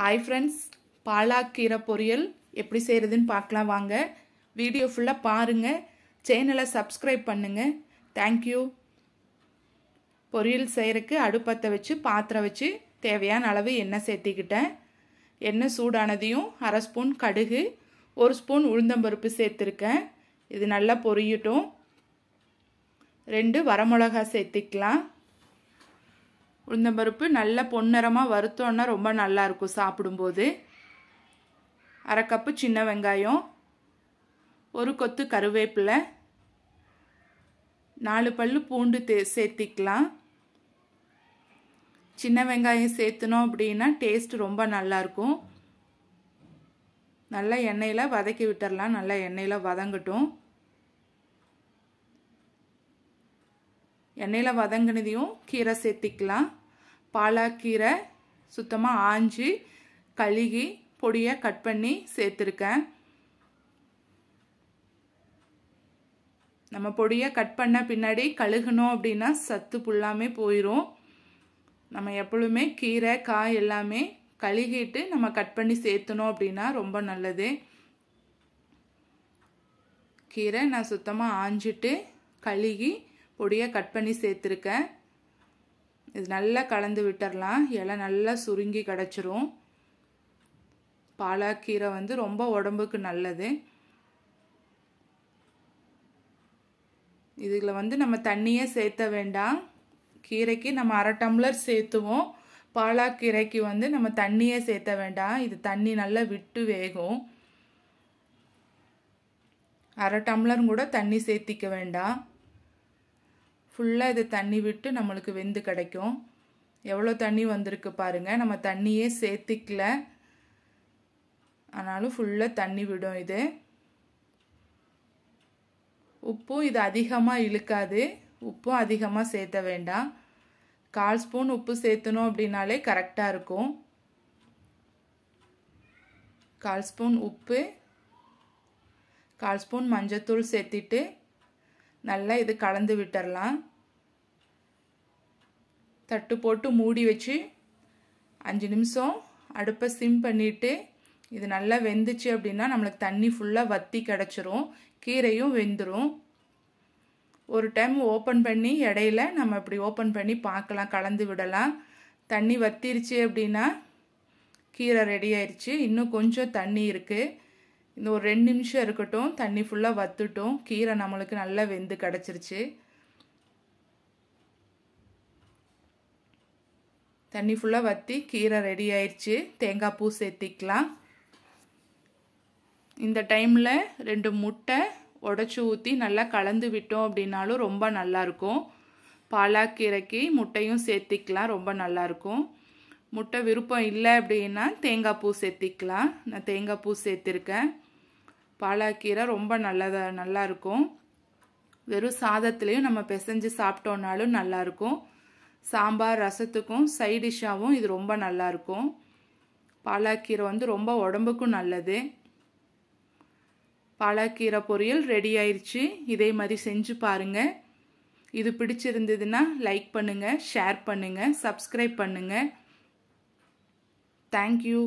hi friends பாலாக்கீரை பொரியல் எப்படி செய்கிறதுன்னு பார்க்கலாம் வாங்க வீடியோ ஃபுல்லாக பாருங்கள் சேனலை சப்ஸ்கிரைப் பண்ணுங்கள் தேங்க்யூ பொரியல் செய்கிறக்கு அடுப்பத்தை வச்சு பாத்திரம் வச்சு தேவையான அளவு எண்ணெய் சேர்த்திக்கிட்டேன் எண்ணெய் சூடானதையும் அரை ஸ்பூன் கடுகு ஒரு ஸ்பூன் உளுந்தம்பருப்பு சேர்த்துருக்கேன் இது நல்லா பொரியட்டும் ரெண்டு வரமிளகா சேர்த்திக்கலாம் உளுந்தம்பருப்பு நல்ல பொன்னிறமாக வறுத்தோன்னா ரொம்ப நல்லாயிருக்கும் சாப்பிடும்போது அரை கப்பு சின்ன வெங்காயம் ஒரு கொத்து கருவேப்பிலை நாலு பல்லு பூண்டு தே சேர்த்திக்கலாம் சின்ன வெங்காயம் சேர்த்துனோம் அப்படின்னா டேஸ்ட் ரொம்ப நல்லாயிருக்கும் நல்லா எண்ணெயில் வதக்கி விட்டுடலாம் நல்லா எண்ணெயில் வதங்கட்டும் எண்ணெயில் வதங்கினதையும் கீரை சேர்த்திக்கலாம் பாலாக்கீரை சுத்தமாக ஆஞ்சி கழுகி பொடியை கட் பண்ணி சேர்த்துருக்கேன் நம்ம பொடியை கட் பண்ண பின்னாடி கழுகணும் அப்படின்னா சத்து புல்லாமே போயிடும் நம்ம எப்பொழுதுமே கீரை காய் எல்லாமே கழுகிட்டு நம்ம கட் பண்ணி சேர்த்தணும் அப்படின்னா ரொம்ப நல்லது கீரை நான் சுத்தமாக ஆஞ்சிட்டு கழுகி பொடியை கட் பண்ணி சேர்த்துருக்கேன் இது நல்லா கலந்து விட்டுறலாம் இலை நல்லா சுருங்கி கிடச்சிரும் பாலாக்கீரை வந்து ரொம்ப உடம்புக்கு நல்லது இதில் வந்து நம்ம தண்ணியே சேர்த்த வேண்டாம் கீரைக்கு நம்ம அரை டம்ளர் சேர்த்துவோம் பாலாக்கீரைக்கு வந்து நம்ம தண்ணியே சேர்த்த வேண்டாம் இது தண்ணி நல்லா விட்டு வேகும் அரை டம்ளரும் கூட தண்ணி சேர்த்திக்க வேண்டாம் ஃபுல்லாக இது தண்ணி விட்டு நம்மளுக்கு வெந்து கிடைக்கும் எவ்வளோ தண்ணி வந்திருக்கு பாருங்கள் நம்ம தண்ணியே சேர்த்திக்கல ஆனாலும் ஃபுல்லாக தண்ணி விடும் இது உப்பும் இது அதிகமாக இழுக்காது உப்பும் அதிகமாக சேர்த்த வேண்டாம் கால் ஸ்பூன் உப்பு சேர்த்தணும் அப்படின்னாலே கரெக்டாக இருக்கும் கால் ஸ்பூன் உப்பு கால் ஸ்பூன் மஞ்சத்தூள் சேர்த்திட்டு நல்லா இது கலந்து விட்டுடலாம் தட்டு போட்டு மூடி வச்சு அஞ்சு நிமிஷம் அடுப்பை சிம் பண்ணிவிட்டு இது நல்லா வெந்துச்சு அப்படின்னா நம்மளுக்கு தண்ணி ஃபுல்லாக வற்றி கிடச்சிரும் கீரையும் வெந்துடும் ஒரு டைம் ஓப்பன் பண்ணி இடையில நம்ம இப்படி ஓப்பன் பண்ணி பார்க்கலாம் கலந்து விடலாம் தண்ணி வத்திருச்சு அப்படின்னா கீரை ரெடி ஆயிடுச்சு இன்னும் கொஞ்சம் தண்ணி இருக்குது இந்த ஒரு ரெண்டு நிமிஷம் இருக்கட்டும் தண்ணி ஃபுல்லாக வத்துட்டும் கீரை நம்மளுக்கு நல்லா வெந்து கிடச்சிருச்சு தண்ணி ஃபுல்லாக வற்றி கீரை ரெடி ஆயிடுச்சு தேங்காய் பூ சேர்த்திக்கலாம் இந்த டைமில் ரெண்டு முட்டை உடச்சி ஊற்றி நல்லா கலந்து விட்டோம் அப்படின்னாலும் ரொம்ப நல்லாயிருக்கும் பாலாக்கீரைக்கு முட்டையும் சேர்த்திக்கலாம் ரொம்ப நல்லாயிருக்கும் முட்டை விருப்பம் இல்லை அப்படின்னா தேங்காய் பூ சேர்த்திக்கலாம் நான் தேங்காய் பூ பாலா பாலாக்கீரை ரொம்ப நல்லதாக நல்லாயிருக்கும் வெறும் சாதத்துலேயும் நம்ம பிசைஞ்சு சாப்பிட்டோன்னாலும் நல்லாயிருக்கும் சாம்பார் ரசத்துக்கும் சைடிஷ்ஷாகவும் இது ரொம்ப நல்லாயிருக்கும் பாலாக்கீரை வந்து ரொம்ப உடம்புக்கும் நல்லது பாலாக்கீரை பொரியல் ரெடி ஆயிடுச்சு இதே மாதிரி செஞ்சு பாருங்கள் இது பிடிச்சிருந்ததுன்னா லைக் பண்ணுங்கள் ஷேர் பண்ணுங்கள் சப்ஸ்கிரைப் பண்ணுங்கள் தேங்க்யூ